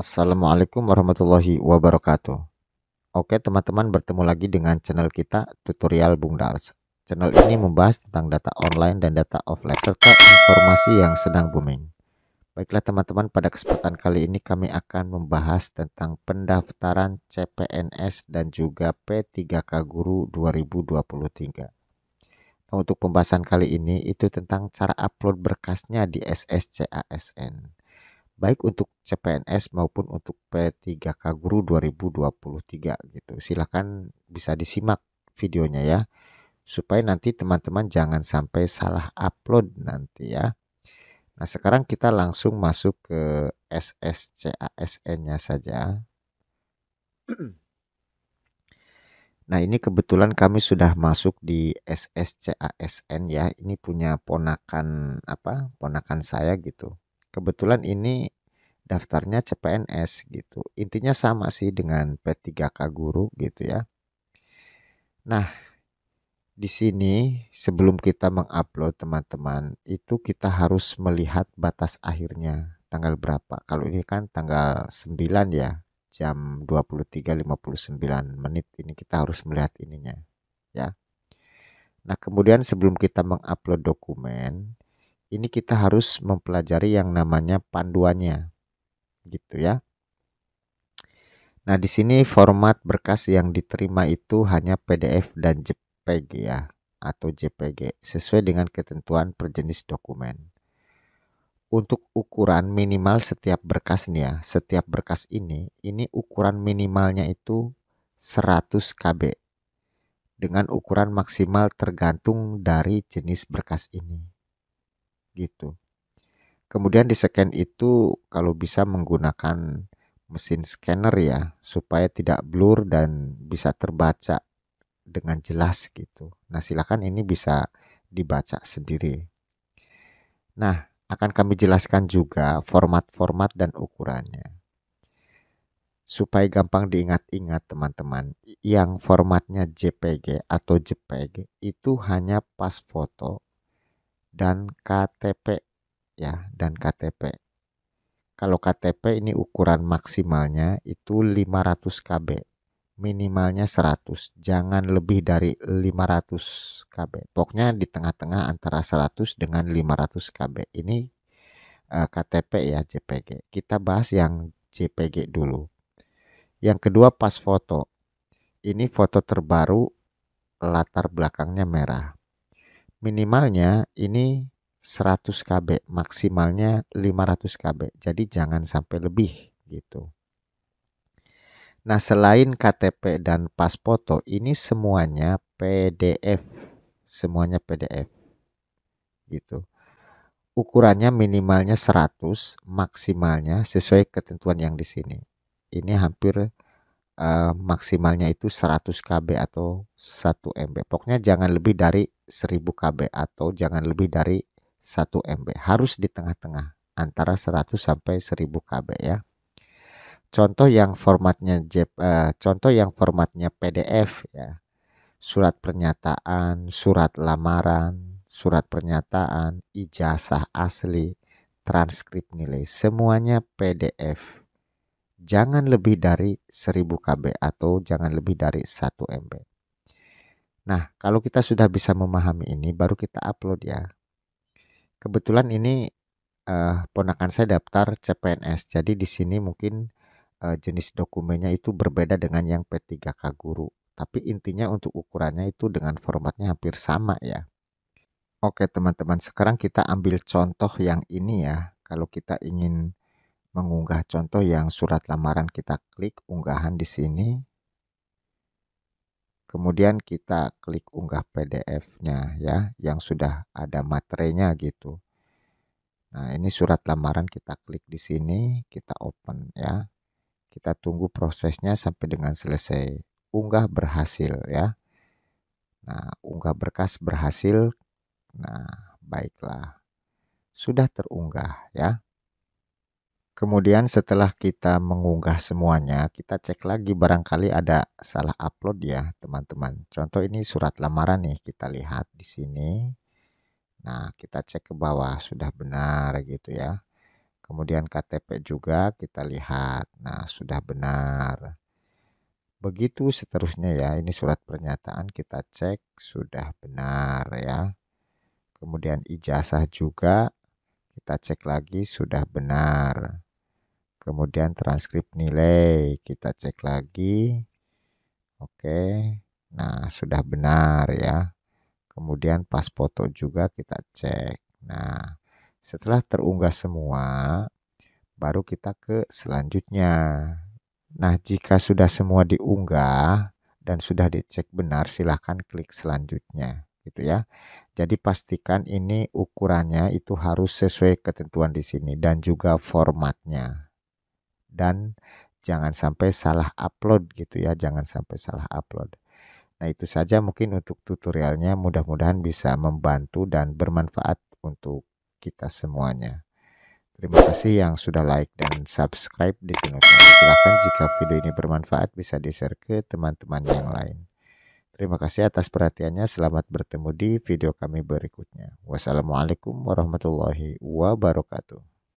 Assalamualaikum warahmatullahi wabarakatuh. Oke teman-teman bertemu lagi dengan channel kita tutorial Bung Dars. Channel ini membahas tentang data online dan data offline serta informasi yang sedang booming. Baiklah teman-teman pada kesempatan kali ini kami akan membahas tentang pendaftaran CPNS dan juga P3K Guru 2023. Nah, untuk pembahasan kali ini itu tentang cara upload berkasnya di SSCASN baik untuk CPNS maupun untuk P3K Guru 2023 gitu. Silahkan bisa disimak videonya ya supaya nanti teman-teman jangan sampai salah upload nanti ya. Nah sekarang kita langsung masuk ke SSCASN-nya saja. Nah ini kebetulan kami sudah masuk di SSCASN ya. Ini punya ponakan apa? Ponakan saya gitu. Kebetulan ini daftarnya CPNS gitu. Intinya sama sih dengan P3K guru gitu ya. Nah, di sini sebelum kita mengupload teman-teman, itu kita harus melihat batas akhirnya tanggal berapa. Kalau ini kan tanggal 9 ya, jam 23.59 menit ini kita harus melihat ininya ya. Nah, kemudian sebelum kita mengupload dokumen, ini kita harus mempelajari yang namanya panduannya gitu ya. Nah, di sini format berkas yang diterima itu hanya PDF dan JPG ya atau JPG sesuai dengan ketentuan per jenis dokumen. Untuk ukuran minimal setiap berkasnya, setiap berkas ini ini ukuran minimalnya itu 100 KB dengan ukuran maksimal tergantung dari jenis berkas ini. Gitu. Kemudian di scan itu kalau bisa menggunakan mesin scanner ya supaya tidak blur dan bisa terbaca dengan jelas gitu. Nah, silakan ini bisa dibaca sendiri. Nah, akan kami jelaskan juga format-format dan ukurannya. Supaya gampang diingat-ingat teman-teman, yang formatnya JPG atau JPEG itu hanya pas foto dan KTP ya dan KTP. Kalau KTP ini ukuran maksimalnya itu 500 KB. Minimalnya 100, jangan lebih dari 500 KB. Pokoknya di tengah-tengah antara 100 dengan 500 KB. Ini uh, eh, KTP ya JPG. Kita bahas yang JPG dulu. Yang kedua pas foto. Ini foto terbaru latar belakangnya merah. Minimalnya ini 100 KB, maksimalnya 500 KB. Jadi jangan sampai lebih gitu. Nah, selain KTP dan pas foto, ini semuanya PDF. Semuanya PDF. Gitu. Ukurannya minimalnya 100, maksimalnya sesuai ketentuan yang di sini. Ini hampir uh, maksimalnya itu 100 KB atau 1 MB. Pokoknya jangan lebih dari 1000 KB atau jangan lebih dari 1 MB. Harus di tengah-tengah antara 100 sampai 1000 KB ya. Contoh yang formatnya JP, eh, contoh yang formatnya PDF ya. Surat pernyataan, surat lamaran, surat pernyataan, ijazah asli, transkrip nilai, semuanya PDF. Jangan lebih dari 1000 KB atau jangan lebih dari 1 MB. Nah, kalau kita sudah bisa memahami ini baru kita upload ya. Kebetulan ini, eh, ponakan saya daftar CPNS jadi di sini mungkin, eh, jenis dokumennya itu berbeda dengan yang P3K guru tapi intinya untuk ukurannya itu dengan formatnya hampir sama ya. Oke teman-teman sekarang kita ambil contoh yang ini ya kalau kita ingin mengunggah contoh yang surat lamaran kita klik unggahan di sini kemudian kita klik unggah PDF-nya ya yang sudah ada materinya gitu. Nah, ini surat lamaran kita klik di sini, kita open ya. Kita tunggu prosesnya sampai dengan selesai. Unggah berhasil ya. Nah, unggah berkas berhasil. Nah, baiklah. Sudah terunggah ya. Kemudian setelah kita mengunggah semuanya, kita cek lagi barangkali ada salah upload ya, teman-teman. Contoh ini surat lamaran nih, kita lihat di sini. Nah, kita cek ke bawah sudah benar gitu ya. Kemudian KTP juga kita lihat. Nah, sudah benar. Begitu seterusnya ya. Ini surat pernyataan kita cek sudah benar ya. Kemudian ijazah juga kita cek lagi sudah benar. Kemudian transkrip nilai kita cek lagi. Oke. Nah, sudah benar ya. Kemudian pas foto juga kita cek. Nah, setelah terunggah semua, baru kita ke selanjutnya. Nah, jika sudah semua diunggah dan sudah dicek benar, silahkan klik selanjutnya gitu ya. Jadi pastikan ini ukurannya itu harus sesuai ketentuan di sini dan juga formatnya. Dan jangan sampai salah upload gitu ya, jangan sampai salah upload. Nah, itu saja mungkin untuk tutorialnya. Mudah-mudahan bisa membantu dan bermanfaat untuk kita semuanya. Terima kasih yang sudah like dan subscribe di channel ini. Silahkan jika video ini bermanfaat bisa di-share ke teman-teman yang lain. Terima kasih atas perhatiannya. Selamat bertemu di video kami berikutnya. Wassalamualaikum warahmatullahi wabarakatuh.